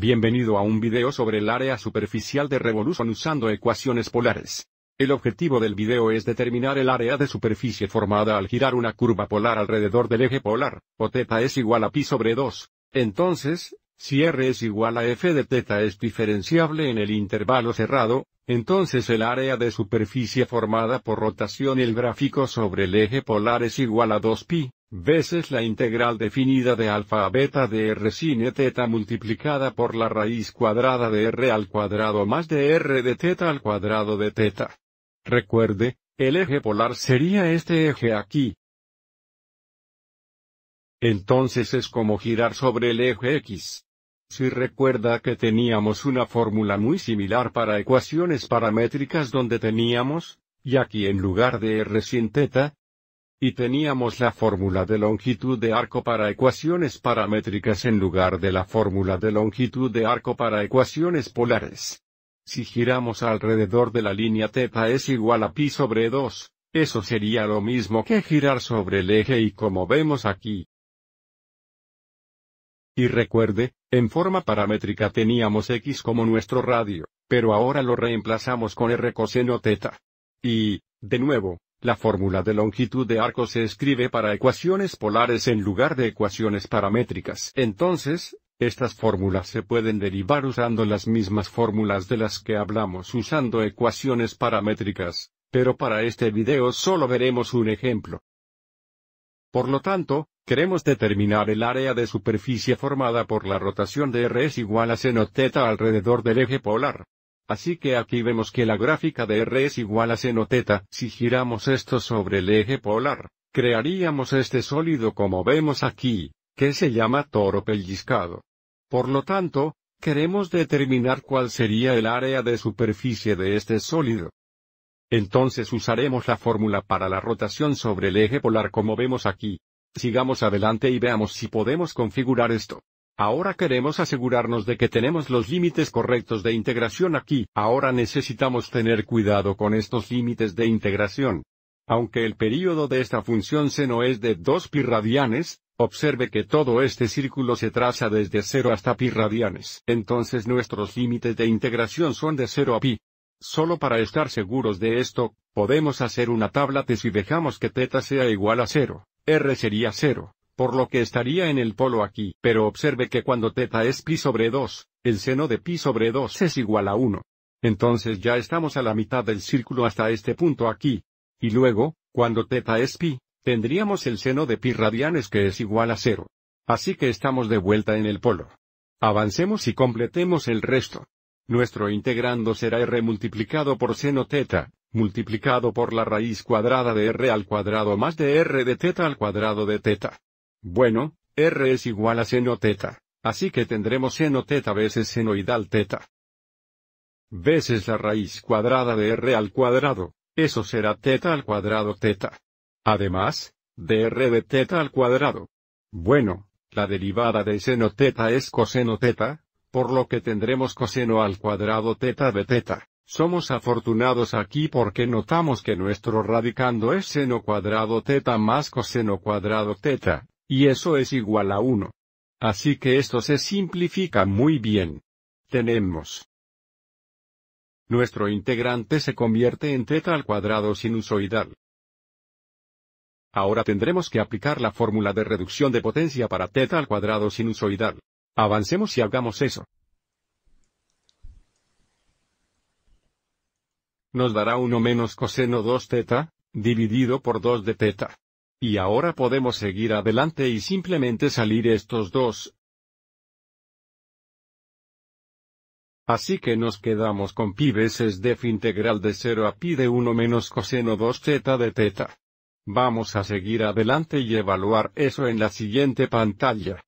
Bienvenido a un video sobre el área superficial de revolución usando ecuaciones polares. El objetivo del video es determinar el área de superficie formada al girar una curva polar alrededor del eje polar, o θ es igual a pi sobre 2. Entonces, si R es igual a f de θ es diferenciable en el intervalo cerrado, entonces el área de superficie formada por rotación el gráfico sobre el eje polar es igual a 2pi veces la integral definida de alfa beta de r sin e teta multiplicada por la raíz cuadrada de r al cuadrado más de r de teta al cuadrado de teta. Recuerde, el eje polar sería este eje aquí. Entonces es como girar sobre el eje x. Si recuerda que teníamos una fórmula muy similar para ecuaciones paramétricas donde teníamos, y aquí en lugar de r sin teta, y teníamos la fórmula de longitud de arco para ecuaciones paramétricas en lugar de la fórmula de longitud de arco para ecuaciones polares. Si giramos alrededor de la línea teta es igual a pi sobre 2, eso sería lo mismo que girar sobre el eje y como vemos aquí. Y recuerde, en forma paramétrica teníamos x como nuestro radio, pero ahora lo reemplazamos con r coseno teta. Y, de nuevo, la fórmula de longitud de arco se escribe para ecuaciones polares en lugar de ecuaciones paramétricas. Entonces, estas fórmulas se pueden derivar usando las mismas fórmulas de las que hablamos usando ecuaciones paramétricas, pero para este video solo veremos un ejemplo. Por lo tanto, queremos determinar el área de superficie formada por la rotación de R es igual a seno teta alrededor del eje polar. Así que aquí vemos que la gráfica de R es igual a seno teta. Si giramos esto sobre el eje polar, crearíamos este sólido como vemos aquí, que se llama toro pellizcado. Por lo tanto, queremos determinar cuál sería el área de superficie de este sólido. Entonces usaremos la fórmula para la rotación sobre el eje polar como vemos aquí. Sigamos adelante y veamos si podemos configurar esto. Ahora queremos asegurarnos de que tenemos los límites correctos de integración aquí. Ahora necesitamos tener cuidado con estos límites de integración. Aunque el período de esta función seno es de 2 pi radianes, observe que todo este círculo se traza desde 0 hasta pi radianes. Entonces nuestros límites de integración son de 0 a pi. Solo para estar seguros de esto, podemos hacer una tabla de si dejamos que θ sea igual a 0. R sería 0 por lo que estaría en el polo aquí. Pero observe que cuando teta es pi sobre 2, el seno de pi sobre 2 es igual a 1. Entonces ya estamos a la mitad del círculo hasta este punto aquí. Y luego, cuando teta es pi, tendríamos el seno de pi radianes que es igual a 0. Así que estamos de vuelta en el polo. Avancemos y completemos el resto. Nuestro integrando será r multiplicado por seno teta, multiplicado por la raíz cuadrada de r al cuadrado más de r de teta al cuadrado de teta. Bueno, R es igual a seno teta, así que tendremos seno teta veces senoidal teta. Veces la raíz cuadrada de R al cuadrado, eso será teta al cuadrado teta. Además, de R de teta al cuadrado. Bueno, la derivada de seno teta es coseno teta, por lo que tendremos coseno al cuadrado teta de teta. Somos afortunados aquí porque notamos que nuestro radicando es seno cuadrado teta más coseno cuadrado teta, y eso es igual a 1. Así que esto se simplifica muy bien. Tenemos. Nuestro integrante se convierte en teta al cuadrado sinusoidal. Ahora tendremos que aplicar la fórmula de reducción de potencia para teta al cuadrado sinusoidal. Avancemos y hagamos eso. Nos dará 1 menos coseno 2 teta, dividido por 2 de teta. Y ahora podemos seguir adelante y simplemente salir estos dos. Así que nos quedamos con pi veces def integral de 0 a pi de 1 menos coseno 2 teta de teta. Vamos a seguir adelante y evaluar eso en la siguiente pantalla.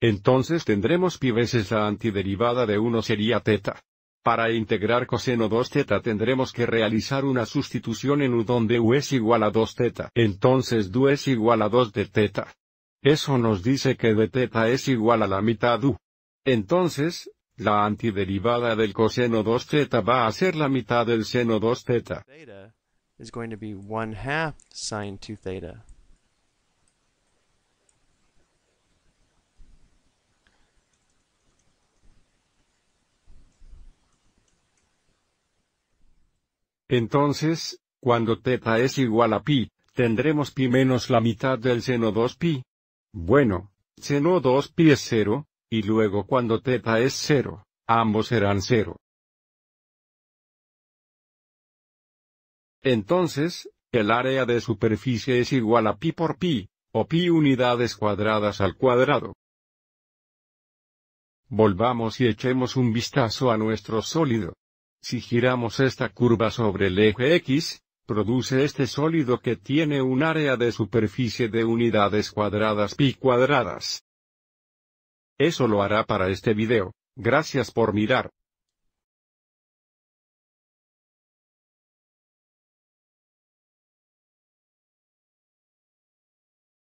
Entonces tendremos pi veces la antiderivada de 1 sería teta. Para integrar coseno 2 θ tendremos que realizar una sustitución en u donde u es igual a 2 θ. Entonces du es igual a 2 de θ. Eso nos dice que de es igual a la mitad du. Entonces, la antiderivada del coseno 2 θ va a ser la mitad del seno 2 θ. Entonces, cuando teta es igual a pi, tendremos pi menos la mitad del seno 2pi. Bueno, seno 2pi es 0, y luego cuando teta es 0, ambos serán 0. Entonces, el área de superficie es igual a pi por pi, o pi unidades cuadradas al cuadrado. Volvamos y echemos un vistazo a nuestro sólido. Si giramos esta curva sobre el eje X, produce este sólido que tiene un área de superficie de unidades cuadradas pi cuadradas. Eso lo hará para este video, gracias por mirar.